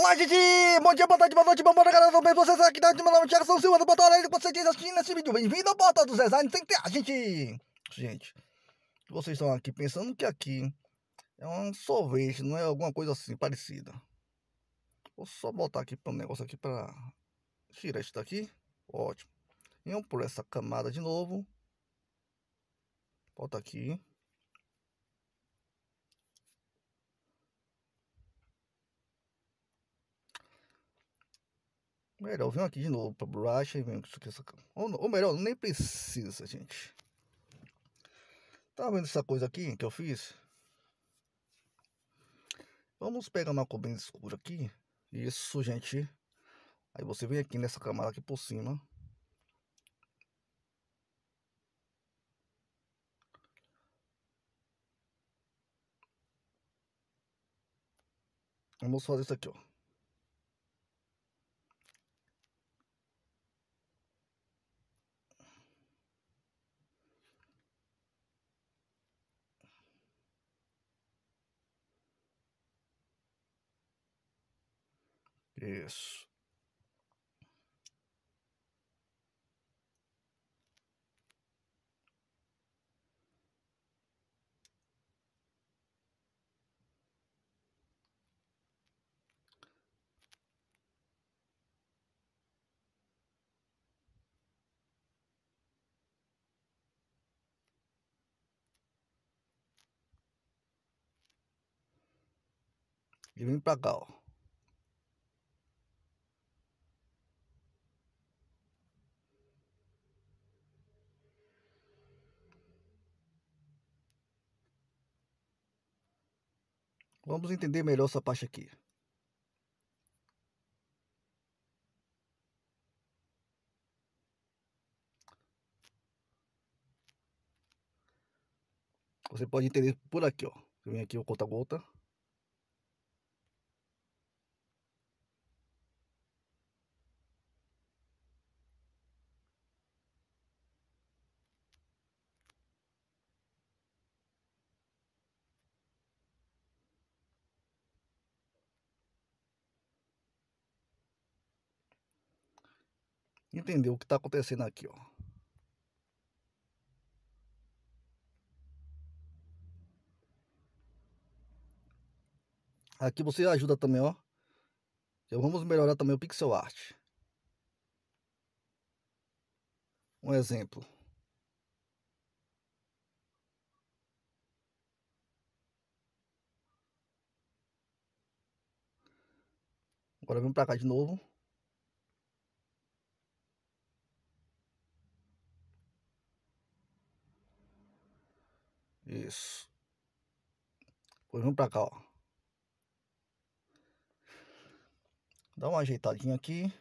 Olá, gente! Bom dia, boa tarde, boa noite, boa noite, galera, tudo bem? Vocês aqui dentro, meu nome é Jackson Silva, do Portal Aurélio, que vocês assistindo esse vídeo. Bem-vindo ao Portal dos tem que ter a gente... Gente, vocês estão aqui pensando que aqui é um sorvete, não é alguma coisa assim, parecida. Vou só botar aqui para um negócio aqui para tirar isso daqui. Ótimo. E vamos por essa camada de novo. Bota aqui. Melhor, vem aqui de novo pra borracha e vem com essa... Ou, ou melhor, nem precisa, gente. Tá vendo essa coisa aqui que eu fiz? Vamos pegar uma cor bem escura aqui. Isso, gente. Aí você vem aqui nessa camada aqui por cima. Vamos fazer isso aqui, ó. Isso. E vem pra cá, ó. Vamos entender melhor essa parte aqui. Você pode entender por aqui, ó. Você vem aqui o conta-gota. entender o que está acontecendo aqui, ó. Aqui você ajuda também, ó. Então vamos melhorar também o pixel art. Um exemplo. Agora vem para cá de novo. Isso. Pois vamos pra cá, ó. Dá uma ajeitadinha aqui.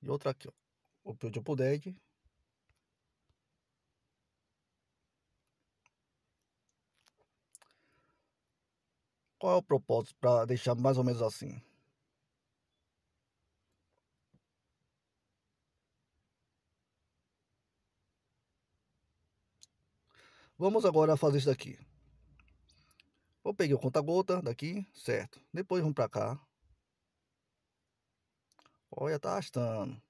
E outra aqui, ó. O pio de pudeg. Qual é o propósito para deixar mais ou menos assim? Vamos agora fazer isso daqui. Vou pegar o conta-gota daqui, certo. Depois vamos para cá. Olha, tá arrastando.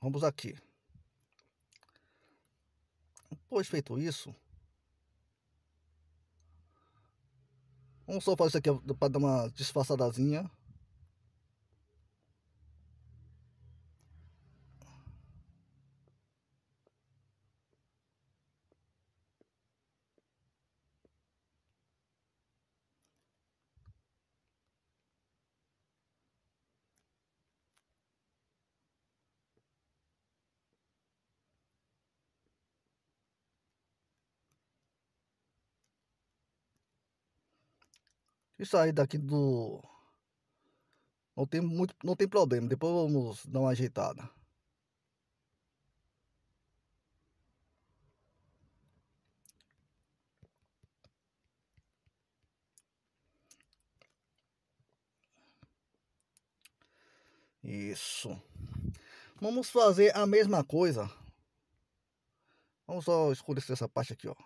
Vamos aqui. Depois feito isso, Vamos só fazer isso aqui para dar uma disfarçadazinha. Isso aí daqui do... Não tem, muito, não tem problema, depois vamos dar uma ajeitada. Isso. Vamos fazer a mesma coisa. Vamos só escurecer essa parte aqui, ó.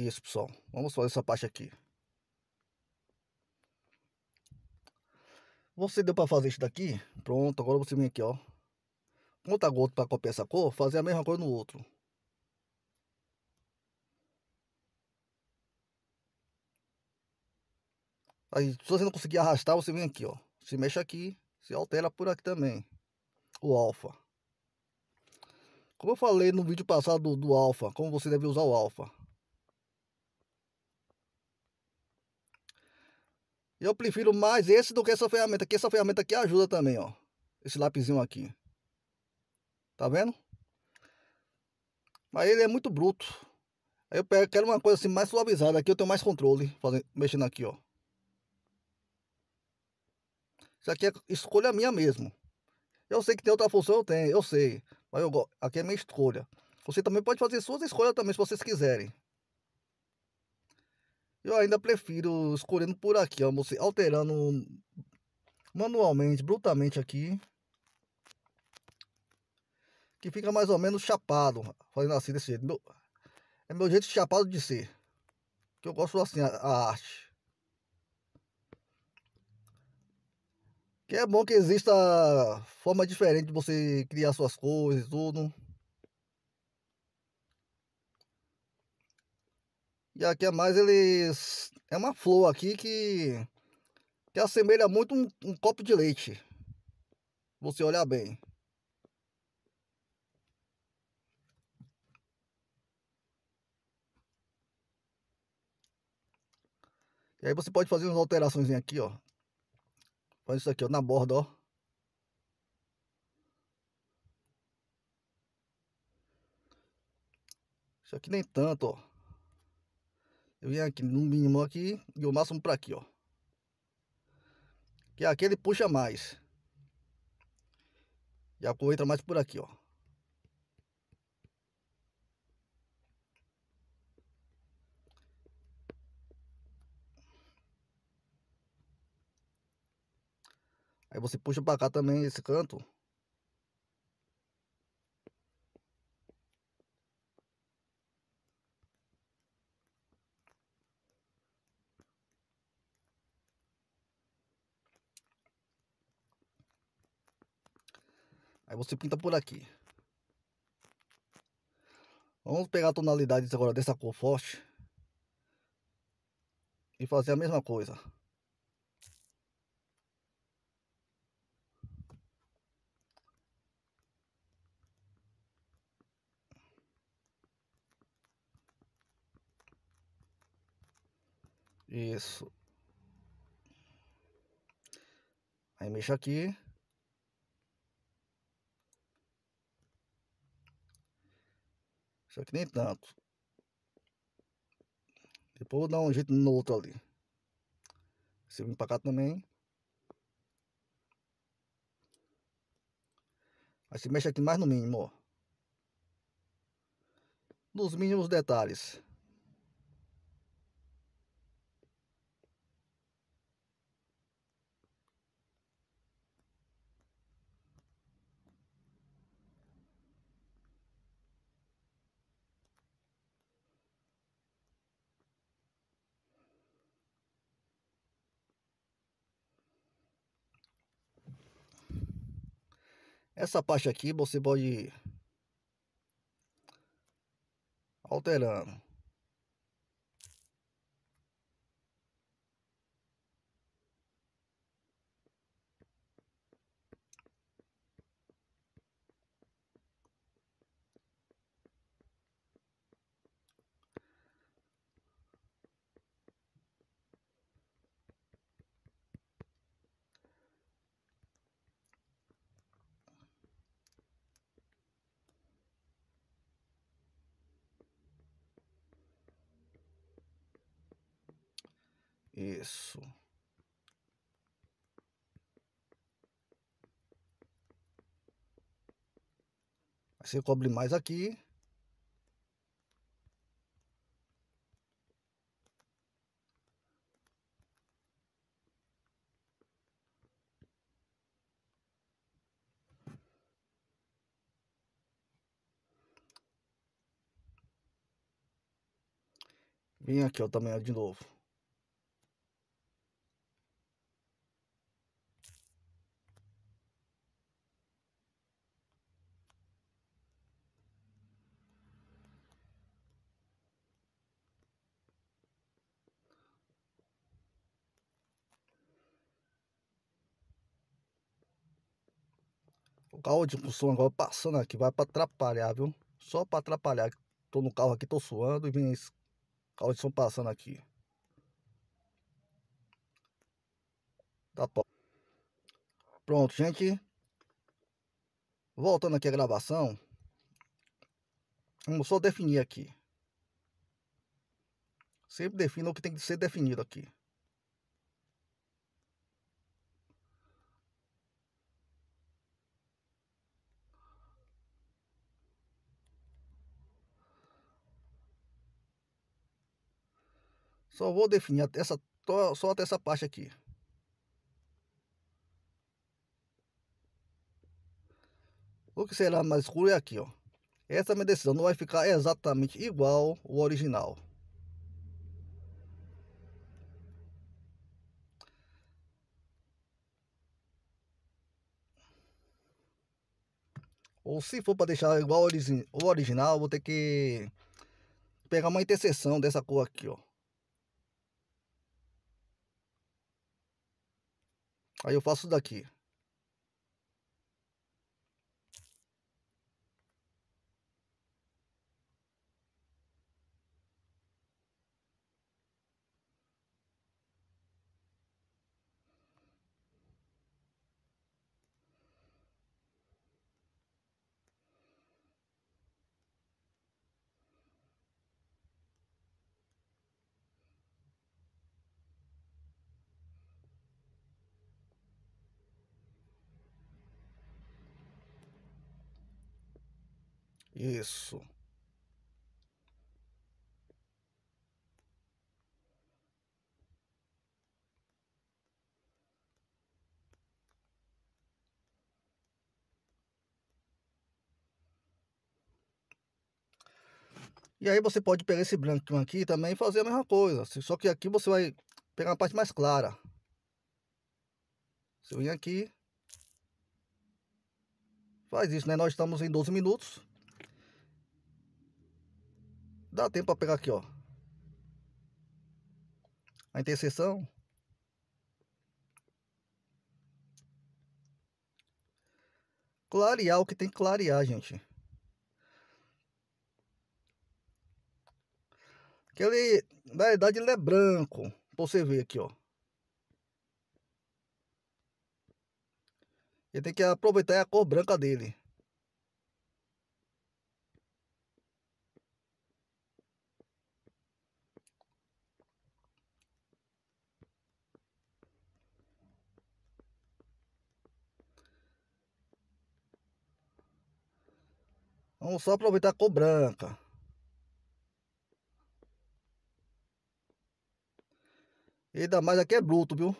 Isso, pessoal. Vamos fazer essa parte aqui. Você deu para fazer isso daqui? Pronto, agora você vem aqui, ó. Conta tá gota para copiar essa cor, fazer a mesma coisa no outro. Aí, se você não conseguir arrastar, você vem aqui, ó. Se mexe aqui, se altera por aqui também. O alfa. Como eu falei no vídeo passado do, do alfa, como você deve usar o alfa. Eu prefiro mais esse do que essa ferramenta aqui. Essa ferramenta aqui ajuda também, ó. Esse lapizinho aqui. Tá vendo? Mas ele é muito bruto. Aí eu pego, quero uma coisa assim mais suavizada. Aqui eu tenho mais controle. Fazendo, mexendo aqui, ó. Isso aqui é escolha minha mesmo. Eu sei que tem outra função, eu tenho, eu sei. Mas eu, aqui é minha escolha. Você também pode fazer suas escolhas também, se vocês quiserem. Eu ainda prefiro escolhendo por aqui, ó, você alterando manualmente, brutalmente aqui. Que fica mais ou menos chapado, fazendo assim desse jeito. Meu, é meu jeito chapado de ser. Que eu gosto assim, a, a arte. Que é bom que exista forma diferente de você criar suas coisas e tudo. E aqui é mais eles... É uma flor aqui que... Que assemelha muito um, um copo de leite. Você olhar bem. E aí você pode fazer umas alterações aqui, ó. Faz isso aqui, ó, na borda, ó. Isso aqui nem tanto, ó. Eu venho aqui no mínimo aqui e o máximo para aqui, ó. Que aqui ele puxa mais. E a cor entra mais por aqui, ó. Aí você puxa para cá também esse canto. você pinta por aqui. Vamos pegar a tonalidade agora dessa cor forte. E fazer a mesma coisa. Isso. Aí mexe aqui. Só que nem tanto. Depois vou dar um jeito no outro ali. Se vir pra cá também. Aí se mexe aqui mais no mínimo, ó. Nos mínimos detalhes. Essa parte aqui você pode alterando. Isso. Você cobre mais aqui. Vem aqui, ó, também, ó, de novo. carro de som agora passando aqui, vai para atrapalhar, viu? Só para atrapalhar. Tô no carro aqui, tô suando e vem esse carro de som passando aqui. Tá bom. Pronto, gente. Voltando aqui a gravação. Vamos só definir aqui. Sempre defina o que tem que ser definido aqui. Só vou definir até essa, só até essa parte aqui. O que será mais escuro é aqui, ó. Essa minha decisão não vai ficar exatamente igual ao original. Ou se for para deixar igual ao original, vou ter que pegar uma interseção dessa cor aqui, ó. Aí eu faço daqui. Isso. E aí você pode pegar esse branco aqui também e fazer a mesma coisa. Só que aqui você vai pegar a parte mais clara. Se eu vir aqui. Faz isso, né? Nós estamos em 12 minutos. Dá tempo para pegar aqui, ó. A interseção. Clarear o que tem que clarear, gente. Que na verdade, ele é branco. Pra você ver aqui, ó. Ele tem que aproveitar a cor branca dele. Vamos só aproveitar a cor branca. E ainda mais aqui é bruto, viu?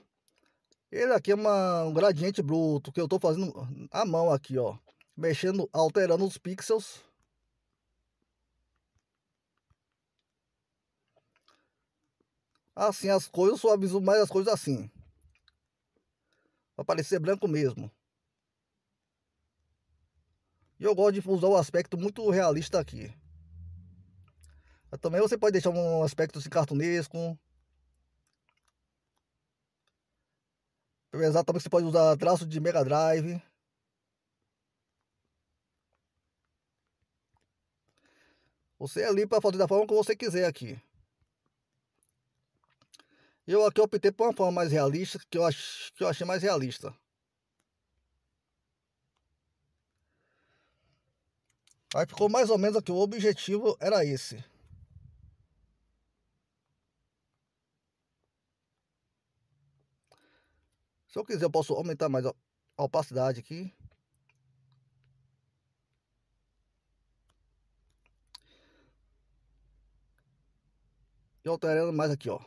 Ele aqui é uma, um gradiente bruto que eu tô fazendo a mão aqui, ó. Mexendo, alterando os pixels. Assim as coisas, eu suavizo mais as coisas assim. Pra parecer branco mesmo. E eu gosto de usar o aspecto muito realista aqui. também você pode deixar um aspecto assim, cartunesco. Apesar também você pode usar traço de Mega Drive. Você é livre para fazer da forma que você quiser aqui. Eu aqui optei por uma forma mais realista, que eu, ach... que eu achei mais realista. Aí ficou mais ou menos aqui. O objetivo era esse. Se eu quiser, eu posso aumentar mais a opacidade aqui. E alterando mais aqui, ó.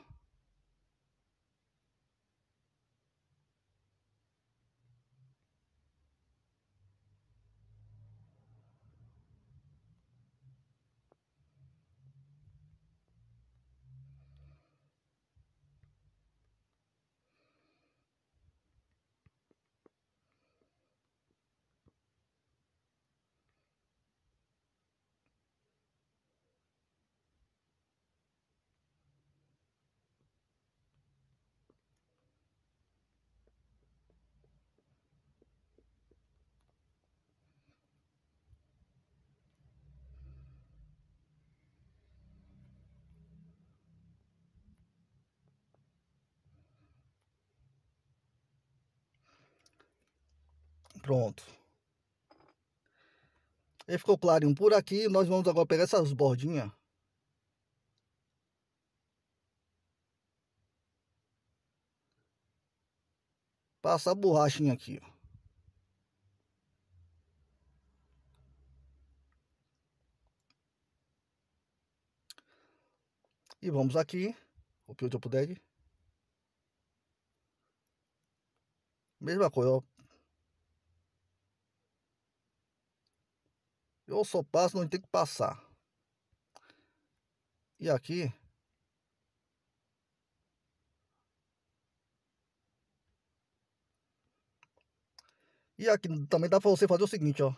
Pronto. Ele ficou clarinho por aqui. Nós vamos agora pegar essas bordinhas. Passar a borrachinha aqui, ó. E vamos aqui, o que eu puder. Mesma coisa, ó. Eu só passo onde tem que passar. E aqui E aqui também dá para você fazer o seguinte, ó.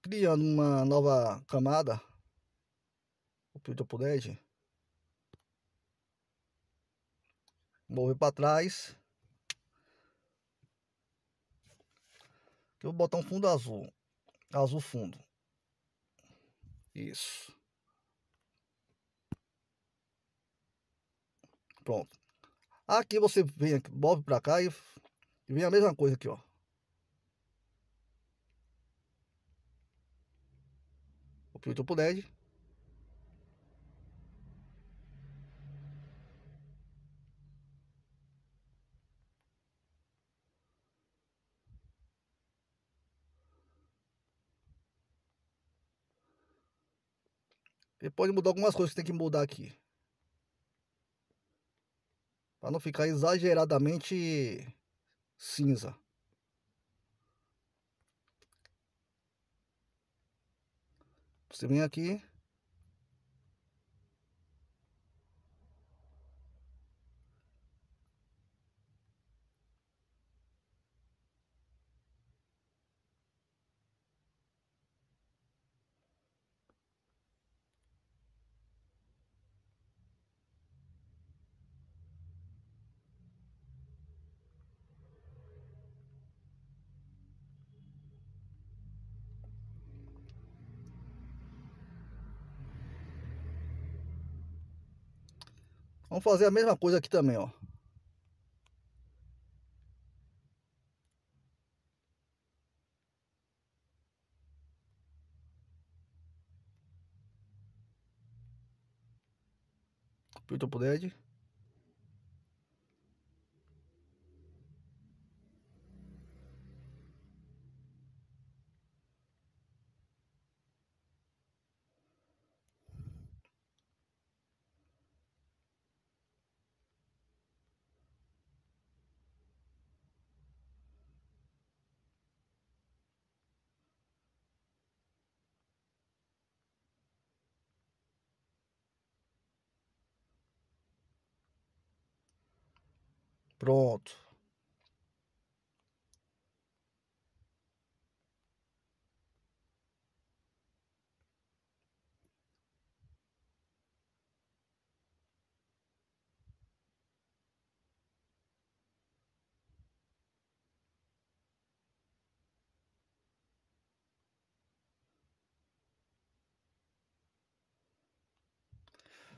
Criando uma nova camada. O filtro por LED. Mover para trás. Eu vou botar um fundo azul. Azul fundo. Isso. Pronto. Aqui você vem, aqui, move para cá e, e vem a mesma coisa aqui, ó. O filtro LED Ele pode mudar algumas coisas que tem que mudar aqui. Para não ficar exageradamente cinza. Você vem aqui Vamos fazer a mesma coisa aqui também, ó. Filtro pro Pronto.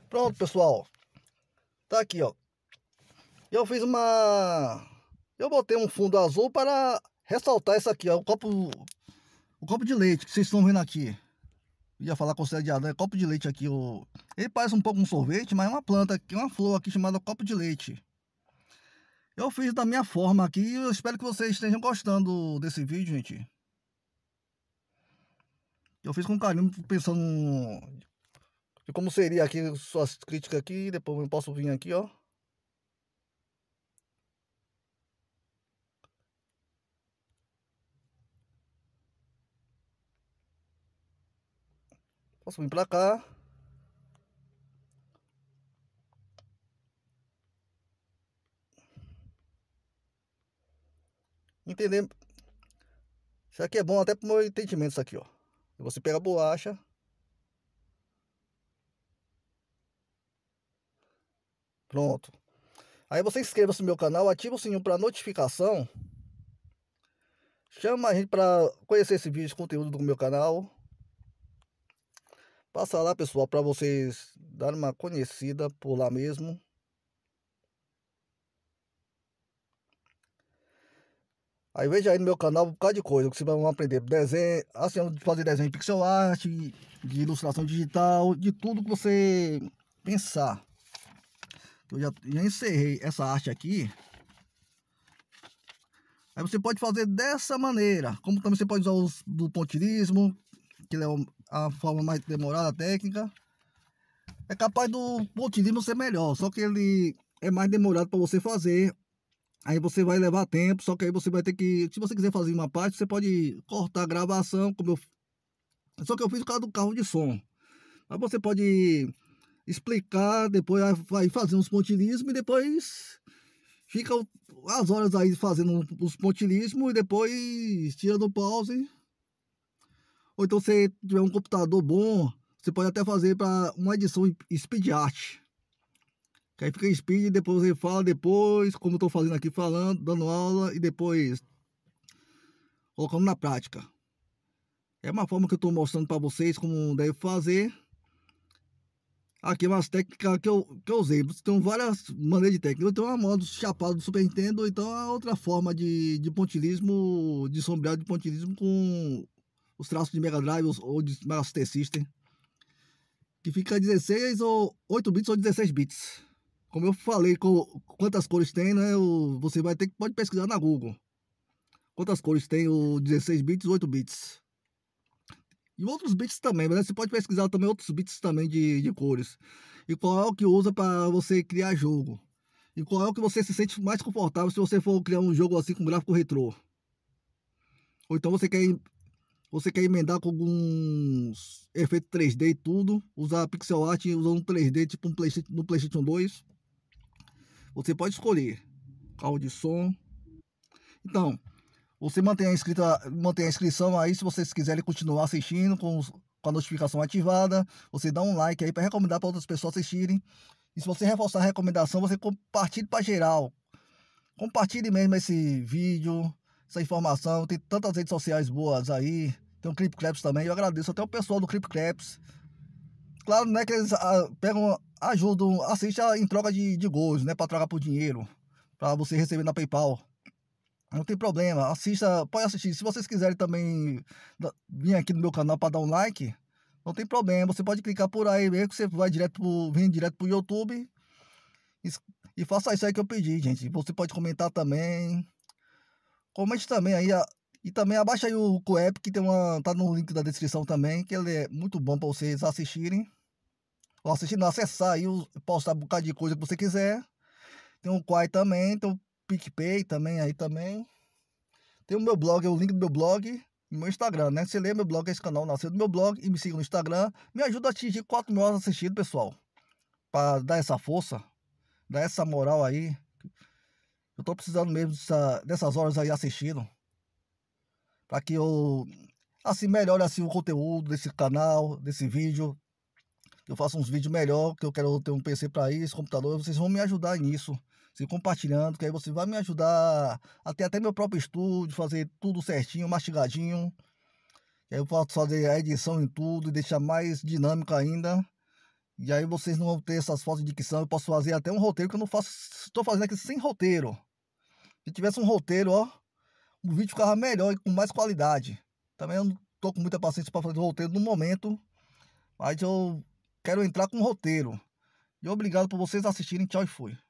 Pronto, pessoal. Tá aqui, ó. Eu fiz uma... Eu botei um fundo azul para ressaltar isso aqui, ó. O copo, o copo de leite que vocês estão vendo aqui. Eu ia falar com o de é Copo de leite aqui, o... Ele parece um pouco um sorvete, mas é uma planta aqui, é uma flor aqui chamada copo de leite. Eu fiz da minha forma aqui eu espero que vocês estejam gostando desse vídeo, gente. Eu fiz com carinho, pensando de como seria aqui suas críticas aqui, depois eu posso vir aqui, ó. Posso vir pra cá. Entender. Isso aqui é bom até pro meu entendimento isso aqui, ó. Você pega a bolacha. Pronto. Aí você inscreva-se no meu canal, ativa o sininho para notificação. Chama a gente para conhecer esse vídeo, conteúdo do meu canal. Passa lá, pessoal, para vocês darem uma conhecida por lá mesmo. Aí veja aí no meu canal um bocado de coisa que vocês vão aprender. Desenho, assim, fazer desenho de pixel art, de ilustração digital, de tudo que você pensar. Eu já, já encerrei essa arte aqui. Aí você pode fazer dessa maneira. Como também você pode usar os do pontilismo, que ele é o a forma mais demorada, a técnica, é capaz do pontilhismo ser melhor, só que ele é mais demorado para você fazer. Aí você vai levar tempo, só que aí você vai ter que, se você quiser fazer uma parte, você pode cortar a gravação, como eu Só que eu fiz o caso do carro de som. Mas você pode explicar, depois vai fazer uns pontilhismos e depois fica as horas aí fazendo os pontilhismos e depois tira do pause ou então você tiver um computador bom, você pode até fazer para uma edição speed art. Que aí fica speed, e depois você fala depois, como eu estou fazendo aqui falando, dando aula e depois colocando na prática. É uma forma que eu estou mostrando para vocês como deve fazer. Aqui é umas técnicas que eu, que eu usei. Tem várias maneiras de técnica. Tem uma modo chapado do Super Nintendo, então a outra forma de, de pontilismo, de sombreado de pontilismo com os traços de Mega Drive ou de Master System. Que fica 16 ou 8 bits ou 16 bits. Como eu falei, com quantas cores tem, né? Você vai ter que pode pesquisar na Google. Quantas cores tem o 16 bits, 8 bits. E outros bits também, né? Você pode pesquisar também outros bits também de, de cores. E qual é o que usa para você criar jogo. E qual é o que você se sente mais confortável se você for criar um jogo assim com gráfico retrô. Ou então você quer você quer emendar com alguns efeitos 3D e tudo, usar pixel art usando 3D tipo um PlayStation, no PlayStation 2. Você pode escolher carro de som. Então, você mantém a, inscrita, mantém a inscrição aí se vocês quiserem continuar assistindo com, com a notificação ativada. Você dá um like aí para recomendar para outras pessoas assistirem. E se você reforçar a recomendação, você compartilhe para geral. Compartilhe mesmo esse vídeo essa informação. Tem tantas redes sociais boas aí. Tem o Clip Claps também. Eu agradeço até o pessoal do Clip Claps. Claro, né, que eles ah, pegam, ajudam, assistem em troca de, de gols, né, para trocar por dinheiro, para você receber na PayPal. Não tem problema, assista, pode assistir. Se vocês quiserem também vir aqui no meu canal para dar um like, não tem problema. Você pode clicar por aí mesmo que você vai direto pro, vem direto pro YouTube. E, e faça isso aí que eu pedi, gente. Você pode comentar também. Comente também aí a, e também abaixa aí o Coep que tem uma tá no link da descrição também, que ele é muito bom para vocês assistirem. Ou assistir, acessar aí, postar um bocado de coisa que você quiser. Tem o Quai também, tem o PicPay também aí também. Tem o meu blog, é o link do meu blog meu Instagram, né? Você lê meu blog, esse canal nasceu do meu blog e me siga no Instagram. Me ajuda a atingir 4 mil horas assistidas, pessoal. Para dar essa força, dar essa moral aí tô precisando mesmo dessa, dessas horas aí assistindo. Pra que eu, assim, melhore assim, o conteúdo desse canal, desse vídeo. Que eu faça uns vídeos melhor, que eu quero ter um PC para isso, computador. Vocês vão me ajudar nisso. Se compartilhando, que aí você vai me ajudar até até meu próprio estúdio, fazer tudo certinho, mastigadinho. E aí eu posso fazer a edição em tudo e deixar mais dinâmico ainda. E aí vocês não vão ter essas fotos de dicção. Eu posso fazer até um roteiro que eu não faço. Estou fazendo aqui sem roteiro. Se tivesse um roteiro, ó, o vídeo ficava melhor e com mais qualidade. Também eu não tô com muita paciência para fazer roteiro no momento, mas eu quero entrar com roteiro. E obrigado por vocês assistirem. Tchau e fui.